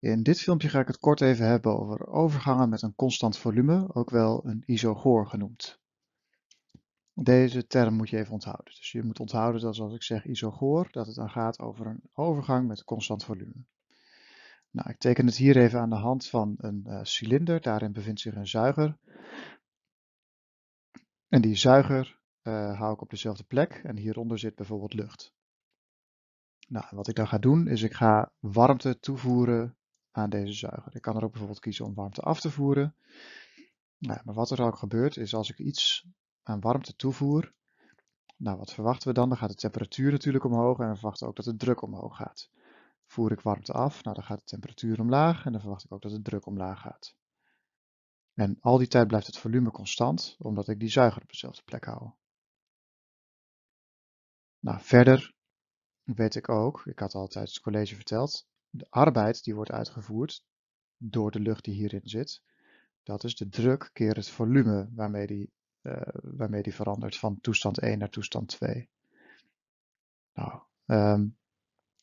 In dit filmpje ga ik het kort even hebben over overgangen met een constant volume, ook wel een isogoor genoemd. Deze term moet je even onthouden. Dus je moet onthouden dat als ik zeg isogoor, dat het dan gaat over een overgang met constant volume. Nou, ik teken het hier even aan de hand van een eh, cilinder. Daarin bevindt zich een zuiger. En die zuiger eh, hou ik op dezelfde plek en hieronder zit bijvoorbeeld lucht. Nou, wat ik dan ga doen is ik ga warmte toevoeren aan deze zuiger. Ik kan er ook bijvoorbeeld kiezen om warmte af te voeren. Nou, maar wat er ook gebeurt is als ik iets aan warmte toevoer, nou wat verwachten we dan? Dan gaat de temperatuur natuurlijk omhoog en we verwachten ook dat de druk omhoog gaat. Voer ik warmte af, nou dan gaat de temperatuur omlaag en dan verwacht ik ook dat de druk omlaag gaat. En al die tijd blijft het volume constant, omdat ik die zuiger op dezelfde plek hou. Nou, verder weet ik ook, ik had altijd het college verteld, de arbeid die wordt uitgevoerd door de lucht die hierin zit, dat is de druk keer het volume waarmee die, eh, waarmee die verandert van toestand 1 naar toestand 2. Nou, ehm,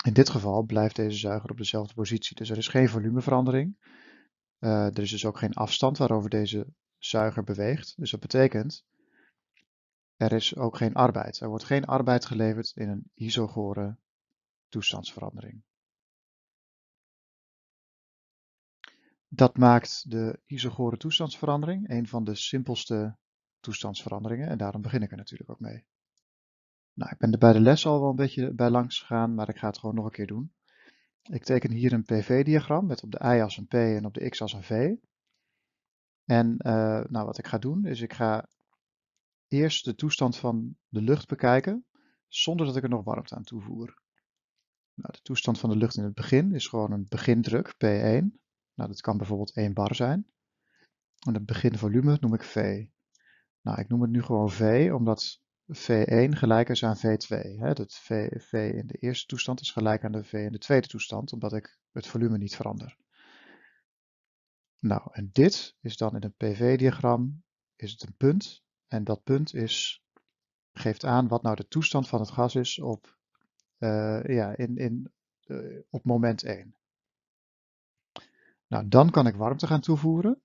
in dit geval blijft deze zuiger op dezelfde positie, dus er is geen volumeverandering. Eh, er is dus ook geen afstand waarover deze zuiger beweegt. Dus dat betekent, er is ook geen arbeid. Er wordt geen arbeid geleverd in een isogore toestandsverandering. Dat maakt de isogore toestandsverandering een van de simpelste toestandsveranderingen en daarom begin ik er natuurlijk ook mee. Nou, ik ben er bij de les al wel een beetje bij langs gegaan, maar ik ga het gewoon nog een keer doen. Ik teken hier een PV-diagram met op de y-as een P en op de x-as een V. En eh, nou, wat ik ga doen is ik ga eerst de toestand van de lucht bekijken zonder dat ik er nog warmte aan toevoer. Nou, de toestand van de lucht in het begin is gewoon een begindruk, P1. Nou, dat kan bijvoorbeeld 1 bar zijn. En het beginvolume noem ik V. Nou, ik noem het nu gewoon V, omdat V1 gelijk is aan V2. Hè? Dat v, v in de eerste toestand is gelijk aan de V in de tweede toestand, omdat ik het volume niet verander. Nou, en dit is dan in een PV-diagram is het een punt. En dat punt is, geeft aan wat nou de toestand van het gas is op, eh, ja, in, in, eh, op moment 1. Nou, dan kan ik warmte gaan toevoeren.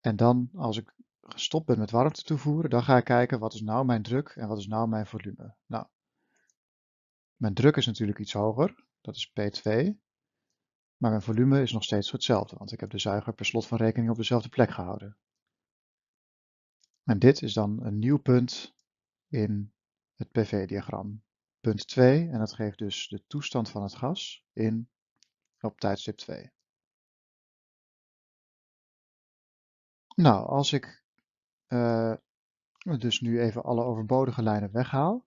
En dan, als ik gestopt ben met warmte toevoeren, dan ga ik kijken wat is nou mijn druk en wat is nou mijn volume. Nou, mijn druk is natuurlijk iets hoger, dat is P2. Maar mijn volume is nog steeds hetzelfde, want ik heb de zuiger per slot van rekening op dezelfde plek gehouden. En dit is dan een nieuw punt in het PV-diagram. Punt 2, en dat geeft dus de toestand van het gas in op tijdstip 2. Nou, als ik eh, dus nu even alle overbodige lijnen weghaal,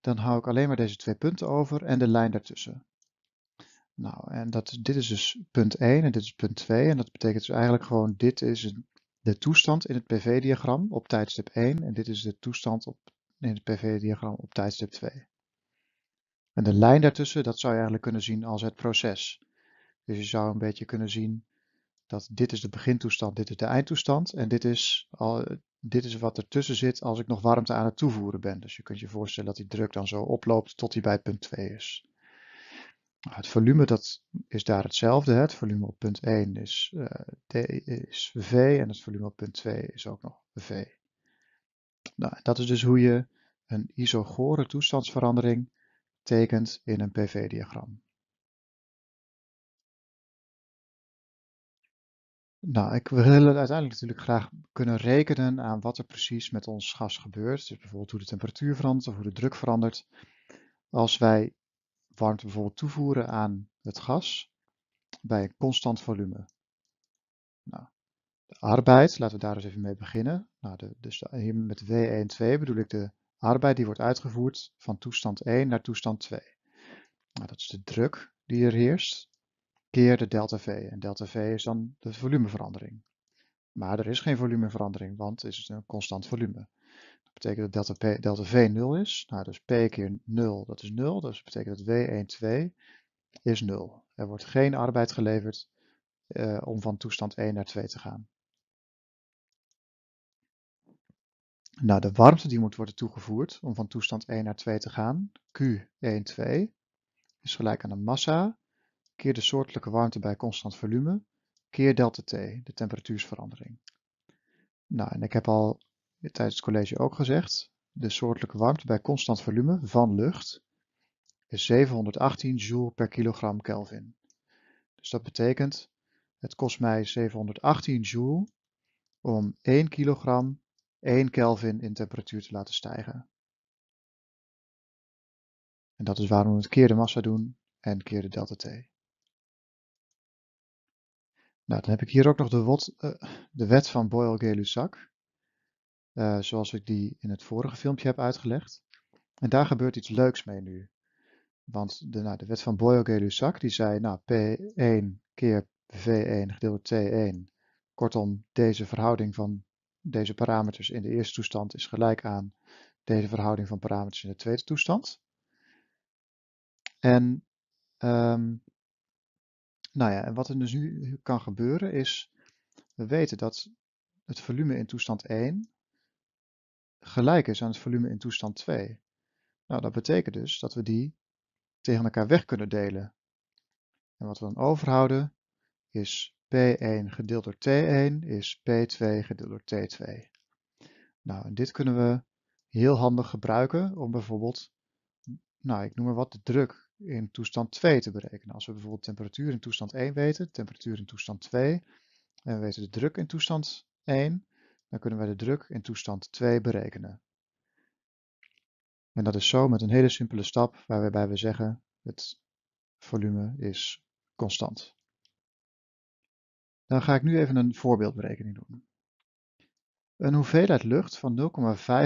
dan hou ik alleen maar deze twee punten over en de lijn daartussen. Nou, en dat, dit is dus punt 1 en dit is punt 2. En dat betekent dus eigenlijk gewoon, dit is de toestand in het PV-diagram op tijdstip 1. En dit is de toestand op, in het PV-diagram op tijdstip 2. En de lijn daartussen, dat zou je eigenlijk kunnen zien als het proces. Dus je zou een beetje kunnen zien dat dit is de begintoestand, dit is de eindtoestand en dit is, al, dit is wat ertussen zit als ik nog warmte aan het toevoeren ben. Dus je kunt je voorstellen dat die druk dan zo oploopt tot die bij punt 2 is. Nou, het volume dat is daar hetzelfde. Het volume op punt 1 is, eh, is V en het volume op punt 2 is ook nog V. Nou, dat is dus hoe je een isogore toestandsverandering tekent in een PV-diagram. Nou, ik wil uiteindelijk natuurlijk graag kunnen rekenen aan wat er precies met ons gas gebeurt. Dus bijvoorbeeld hoe de temperatuur verandert of hoe de druk verandert. Als wij warmte bijvoorbeeld toevoeren aan het gas bij een constant volume. Nou, de arbeid, laten we daar eens even mee beginnen. Nou, de, dus hier met w 12 bedoel ik de arbeid die wordt uitgevoerd van toestand 1 naar toestand 2. Nou, dat is de druk die er heerst keer de delta V. En delta V is dan de volumeverandering. Maar er is geen volumeverandering, want het is dus een constant volume. Dat betekent dat delta, P, delta V 0 is. Nou, dus P keer 0, dat is 0. Dus dat betekent dat W12 is 0. Er wordt geen arbeid geleverd eh, om van toestand 1 naar 2 te gaan. Nou, de warmte die moet worden toegevoerd om van toestand 1 naar 2 te gaan, Q12, is gelijk aan de massa keer de soortelijke warmte bij constant volume, keer delta T, de temperatuursverandering. Nou, en ik heb al tijdens het college ook gezegd, de soortelijke warmte bij constant volume van lucht is 718 joule per kilogram Kelvin. Dus dat betekent, het kost mij 718 joule om 1 kilogram 1 Kelvin in temperatuur te laten stijgen. En dat is waarom we het keer de massa doen en keer de delta T. Nou, dan heb ik hier ook nog de, wat, uh, eh, de wet van Boyle-Gay-Lussac. Eh, zoals ik die in het vorige filmpje heb uitgelegd. En daar gebeurt iets leuks mee nu. Want de, nou, de wet van Boyle-Gay-Lussac die zei, nou, P1 keer V1 gedeeld T1. Kortom, deze verhouding van deze parameters in de eerste toestand is gelijk aan deze verhouding van parameters in de tweede toestand. En ehm, nou ja, en wat er dus nu kan gebeuren is, we weten dat het volume in toestand 1 gelijk is aan het volume in toestand 2. Nou, dat betekent dus dat we die tegen elkaar weg kunnen delen. En wat we dan overhouden is P1 gedeeld door T1 is P2 gedeeld door T2. Nou, en dit kunnen we heel handig gebruiken om bijvoorbeeld, nou ik noem maar wat, de druk in toestand 2 te berekenen. Als we bijvoorbeeld temperatuur in toestand 1 weten, temperatuur in toestand 2, en we weten de druk in toestand 1, dan kunnen we de druk in toestand 2 berekenen. En dat is zo met een hele simpele stap waarbij we zeggen het volume is constant. Dan ga ik nu even een voorbeeldberekening doen. Een hoeveelheid lucht van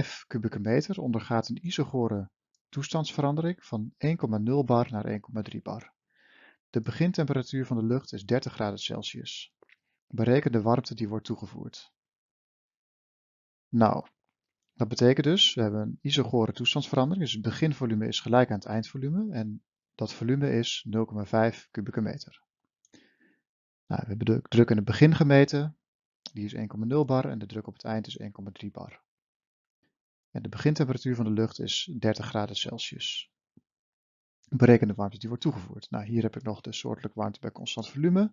0,5 kubieke meter ondergaat een isogore toestandsverandering van 1,0 bar naar 1,3 bar. De begintemperatuur van de lucht is 30 graden Celsius. Bereken de warmte die wordt toegevoerd. Nou, dat betekent dus, we hebben een isogore toestandsverandering, dus het beginvolume is gelijk aan het eindvolume en dat volume is 0,5 kubieke meter. Nou, we hebben de druk in het begin gemeten, die is 1,0 bar en de druk op het eind is 1,3 bar de begintemperatuur van de lucht is 30 graden Celsius. Berekende warmte die wordt toegevoerd. Nou, hier heb ik nog de soortelijke warmte bij constant volume,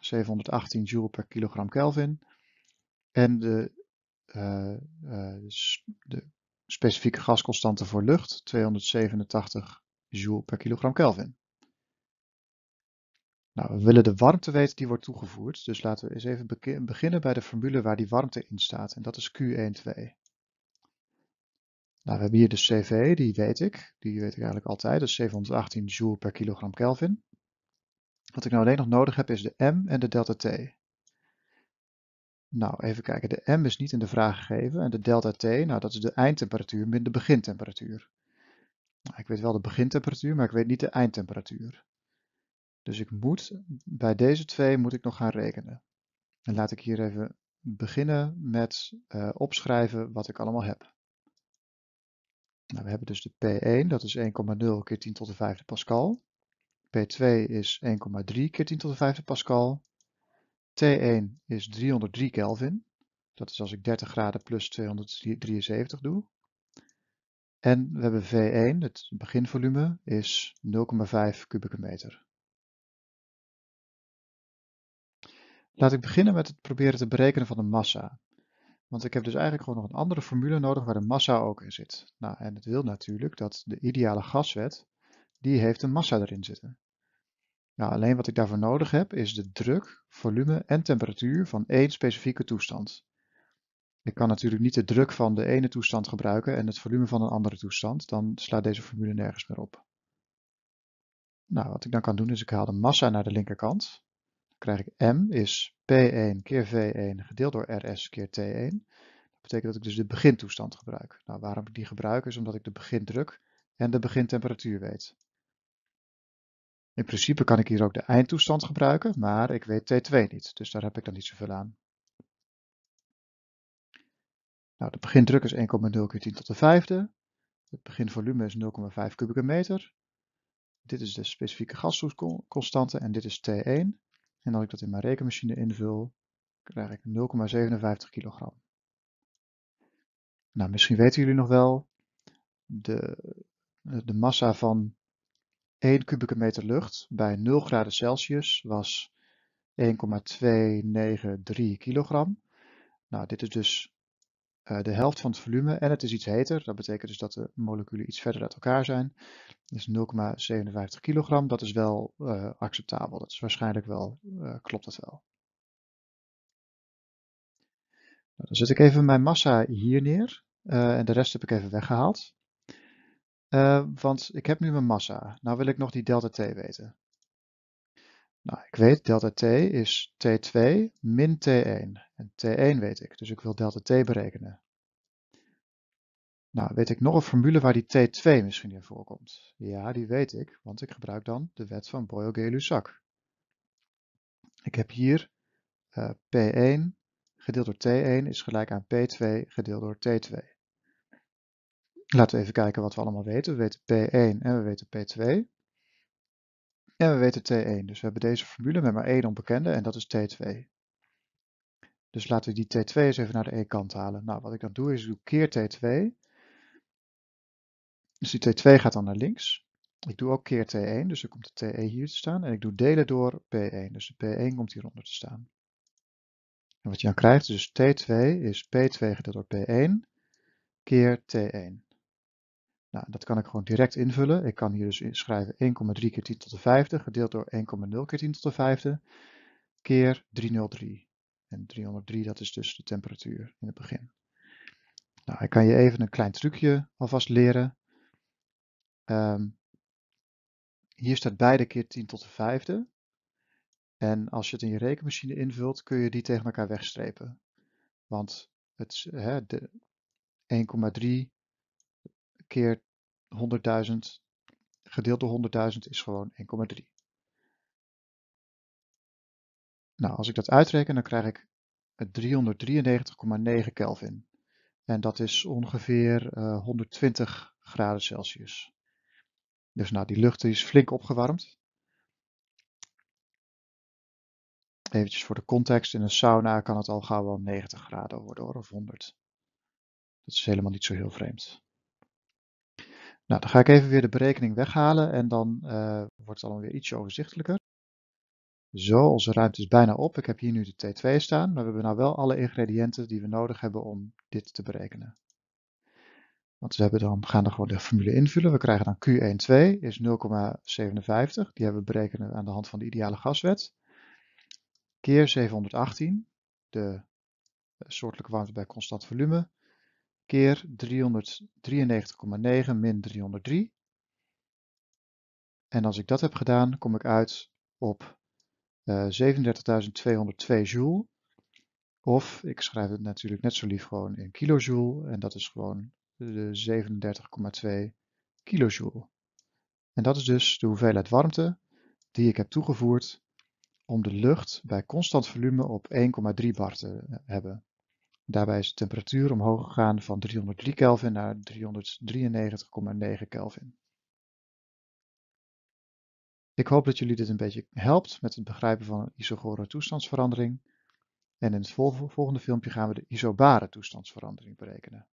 718 joule per kilogram Kelvin. En de, eh, eh, de specifieke gasconstante voor lucht, 287 joule per kilogram Kelvin. Nou, we willen de warmte weten die wordt toegevoerd, dus laten we eens even beginnen bij de formule waar die warmte in staat. En dat is Q12. Nou, we hebben hier de CV, die weet ik. Die weet ik eigenlijk altijd. Dat is 718 joule per kilogram Kelvin. Wat ik nou alleen nog nodig heb is de M en de delta T. Nou, even kijken. De M is niet in de vraag gegeven. En de delta T, nou dat is de eindtemperatuur min de begintemperatuur. Nou, ik weet wel de begintemperatuur, maar ik weet niet de eindtemperatuur. Dus ik moet, bij deze twee moet ik nog gaan rekenen. En laat ik hier even beginnen met eh, opschrijven wat ik allemaal heb. Nou, we hebben dus de P1, dat is 1,0 keer 10 tot de vijfde pascal. P2 is 1,3 keer 10 tot de vijfde pascal. T1 is 303 Kelvin. Dat is als ik 30 graden plus 273 doe. En we hebben V1, het beginvolume, is 0,5 kubieke meter. Laat ik beginnen met het proberen te berekenen van de massa. Want ik heb dus eigenlijk gewoon nog een andere formule nodig waar de massa ook in zit. Nou, en het wil natuurlijk dat de ideale gaswet, die heeft een massa erin zitten. Nou, alleen wat ik daarvoor nodig heb is de druk, volume en temperatuur van één specifieke toestand. Ik kan natuurlijk niet de druk van de ene toestand gebruiken en het volume van een andere toestand. Dan slaat deze formule nergens meer op. Nou, wat ik dan kan doen is ik haal de massa naar de linkerkant. Dan krijg ik M is P1 keer V1 gedeeld door RS keer T1. Dat betekent dat ik dus de begintoestand gebruik. Nou, waarom ik die gebruik is omdat ik de begindruk en de begintemperatuur weet. In principe kan ik hier ook de eindtoestand gebruiken, maar ik weet T2 niet, dus daar heb ik dan niet zoveel aan. Nou, de begindruk is 1,0 keer 10 tot de vijfde. Het beginvolume is 0,5 kubieke meter. Dit is de specifieke gasconstante en dit is T1. En als ik dat in mijn rekenmachine invul, krijg ik 0,57 kilogram. Nou, misschien weten jullie nog wel, de, de massa van 1 kubieke meter lucht bij 0 graden Celsius was 1,293 kilogram. Nou, dit is dus eh, de helft van het volume en het is iets heter. Dat betekent dus dat de moleculen iets verder uit elkaar zijn. is 0,57 kilogram, dat is wel eh, acceptabel. Dat is waarschijnlijk wel, eh, klopt dat wel. Nou, dan zet ik even mijn massa hier neer en de rest heb ik even weggehaald. want ik heb nu mijn massa. Nou wil ik nog die delta t weten. Nou, ik weet delta t is t2 min t1. En t1 weet ik, dus ik wil delta t berekenen. Nou, weet ik nog een formule waar die t2 misschien in voorkomt? Ja, die weet ik, want ik gebruik dan de wet van Boyle-Gay-Lussac. Ik heb hier eh, p1 gedeeld door t1 is gelijk aan p2 gedeeld door t2. Laten we even kijken wat we allemaal weten. We weten p1 en we weten p2. En we weten T1, dus we hebben deze formule met maar één onbekende en dat is T2. Dus laten we die T2 eens even naar de E-kant halen. Nou, wat ik dan doe is, ik doe keer T2. Dus die T2 gaat dan naar links. Ik doe ook keer T1, dus dan komt de t1 e hier te staan. En ik doe delen door P1, dus de P1 komt hieronder te staan. En wat je dan krijgt, dus is dus T2 is P2 gedeeld door P1 keer T1. Nou, dat kan ik gewoon direct invullen. Ik kan hier dus schrijven 1,3 keer 10 tot de vijfde gedeeld door 1,0 keer 10 tot de vijfde keer 303. En 303 dat is dus de temperatuur in het begin. Nou, ik kan je even een klein trucje alvast leren. Ehm, hier staat beide keer 10 tot de vijfde. En als je het in je rekenmachine invult, kun je die tegen elkaar wegstrepen. Want het, hè, de 1,3 keer 100.000 gedeeld door 100.000 is gewoon 1,3. Nou, als ik dat uitreken, dan krijg ik 393,9 Kelvin. En dat is ongeveer 120 eh, graden Celsius. Dus nou, die lucht is flink opgewarmd. Eventjes voor de context, in een sauna kan het al gauw wel 90 graden worden hoor, of 100. Dat is helemaal niet zo heel vreemd. Nou, dan ga ik even weer de berekening weghalen en dan eh, wordt het allemaal weer ietsje overzichtelijker. Zo, onze ruimte is bijna op. Ik heb hier nu de T2 staan, maar we hebben nou wel alle ingrediënten die we nodig hebben om dit te berekenen. Want we hebben dan, gaan dan gewoon de formule invullen. We krijgen dan Q12 is 0,57. Die hebben we berekend aan de hand van de ideale gaswet. Keer 718, de eh, soortelijke warmte bij constant volume keer 393,9 min 303. En als ik dat heb gedaan, kom ik uit op uh, eh, 37.202 joule. Of ik schrijf het natuurlijk net zo lief gewoon in kilojoule. En dat is gewoon de 37,2 kilojoule. En dat is dus de hoeveelheid warmte die ik heb toegevoerd om de lucht bij constant volume op 1,3 bar te hebben. Daarbij is de temperatuur omhoog gegaan van 303 Kelvin naar 393,9 Kelvin. Ik hoop dat jullie dit een beetje helpt met het begrijpen van een isogore toestandsverandering. En in het volgende filmpje gaan we de isobare toestandsverandering berekenen.